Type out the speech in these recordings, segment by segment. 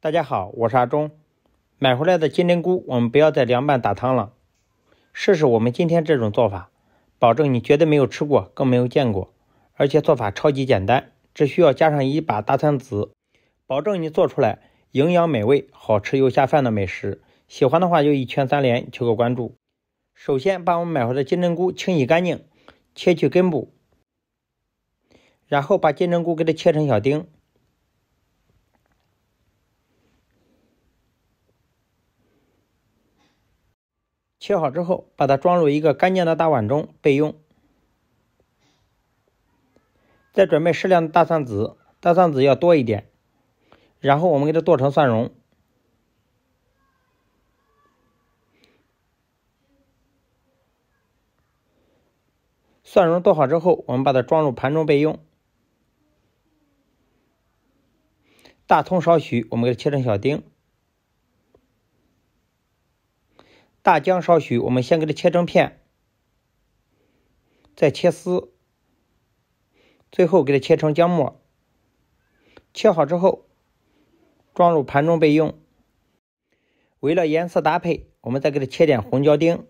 大家好，我是阿忠。买回来的金针菇，我们不要再凉拌打汤了，试试我们今天这种做法，保证你绝对没有吃过，更没有见过，而且做法超级简单，只需要加上一把大蒜子，保证你做出来营养美味、好吃又下饭的美食。喜欢的话就一圈三连，求个关注。首先把我们买回来的金针菇清洗干净，切去根部，然后把金针菇给它切成小丁。切好之后，把它装入一个干净的大碗中备用。再准备适量的大蒜子，大蒜子要多一点，然后我们给它剁成蒜蓉。蒜蓉剁好之后，我们把它装入盘中备用。大葱少许，我们给它切成小丁。大姜少许，我们先给它切成片，再切丝，最后给它切成姜末。切好之后，装入盘中备用。为了颜色搭配，我们再给它切点红椒丁。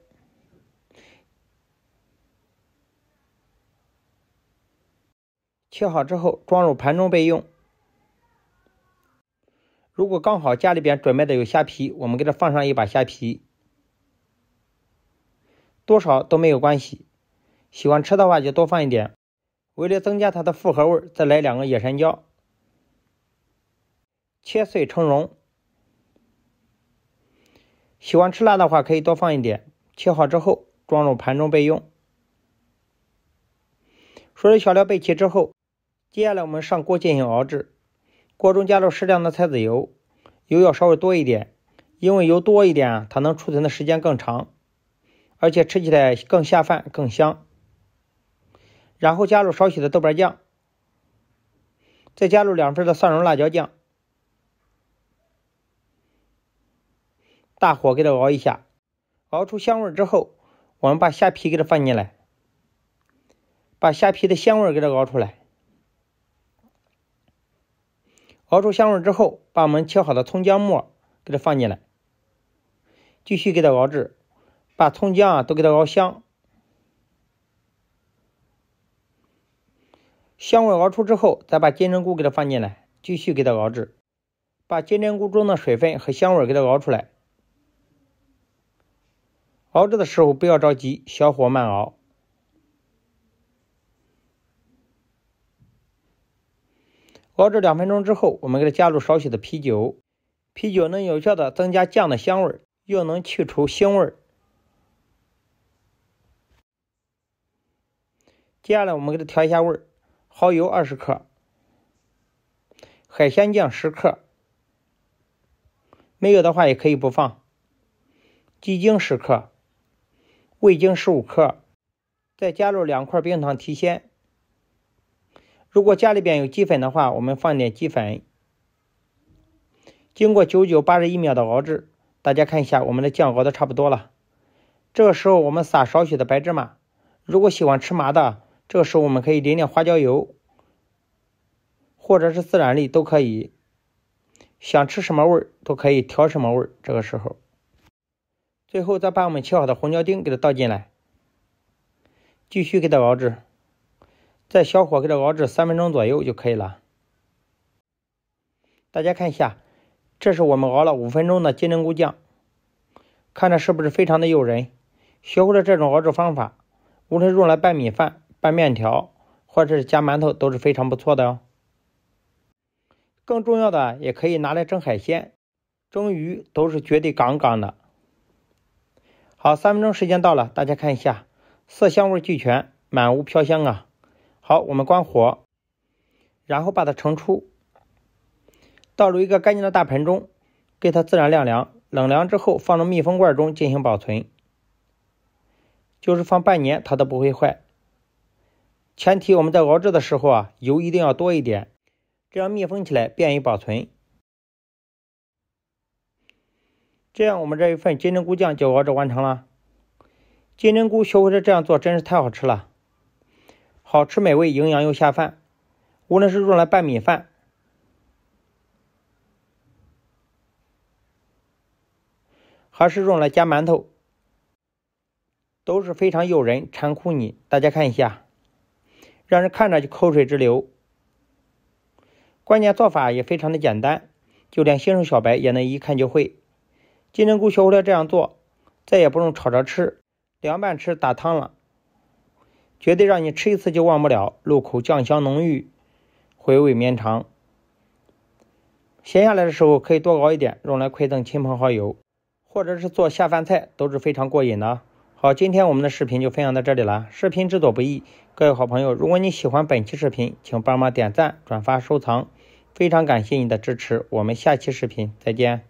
切好之后，装入盘中备用。如果刚好家里边准备的有虾皮，我们给它放上一把虾皮。多少都没有关系，喜欢吃的话就多放一点。为了增加它的复合味儿，再来两个野山椒，切碎成蓉。喜欢吃辣的话可以多放一点。切好之后装入盘中备用。所有小料备齐之后，接下来我们上锅进行熬制。锅中加入适量的菜籽油，油要稍微多一点，因为油多一点，它能储存的时间更长。而且吃起来更下饭、更香。然后加入少许的豆瓣酱，再加入两份的蒜蓉辣椒酱，大火给它熬一下。熬出香味之后，我们把虾皮给它放进来，把虾皮的鲜味给它熬出来。熬出香味之后，把我们切好的葱姜末给它放进来，继续给它熬制。把葱姜啊都给它熬香，香味熬出之后，再把金针菇给它放进来，继续给它熬制，把金针菇中的水分和香味给它熬出来。熬制的时候不要着急，小火慢熬。熬制两分钟之后，我们给它加入少许的啤酒，啤酒能有效的增加酱的香味儿，又能去除腥味儿。接下来我们给它调一下味儿，蚝油二十克，海鲜酱十克，没有的话也可以不放，鸡精十克，味精十五克，再加入两块冰糖提鲜。如果家里边有鸡粉的话，我们放点鸡粉。经过九九八十一秒的熬制，大家看一下我们的酱熬的差不多了。这个时候我们撒少许的白芝麻，如果喜欢吃麻的。这个时候我们可以淋点花椒油，或者是孜然粒都可以，想吃什么味儿都可以调什么味儿。这个时候，最后再把我们切好的红椒丁给它倒进来，继续给它熬制，再小火给它熬制三分钟左右就可以了。大家看一下，这是我们熬了五分钟的金针菇酱，看着是不是非常的诱人？学会了这种熬制方法，无论是用来拌米饭，拌面条或者是加馒头都是非常不错的哦。更重要的，也可以拿来蒸海鲜、蒸鱼，都是绝对杠杠的。好，三分钟时间到了，大家看一下，色香味俱全，满屋飘香啊！好，我们关火，然后把它盛出，倒入一个干净的大盆中，给它自然晾凉。冷凉之后，放入密封罐中进行保存，就是放半年它都不会坏。前提我们在熬制的时候啊，油一定要多一点，这样密封起来便于保存。这样我们这一份金针菇酱就熬制完成了。金针菇学会了这样做，真是太好吃了，好吃美味，营养又下饭。无论是用来拌米饭，还是用来夹馒头，都是非常诱人、馋哭你。大家看一下。让人看着就口水直流，关键做法也非常的简单，就连新手小白也能一看就会。金针菇学会了这样做，再也不用炒着吃，凉拌吃打汤了，绝对让你吃一次就忘不了，入口酱香浓郁，回味绵长。闲下来的时候可以多熬一点，用来馈赠亲朋好友，或者是做下饭菜都是非常过瘾的。好，今天我们的视频就分享到这里了。视频制作不易，各位好朋友，如果你喜欢本期视频，请帮忙点赞、转发、收藏，非常感谢你的支持。我们下期视频再见。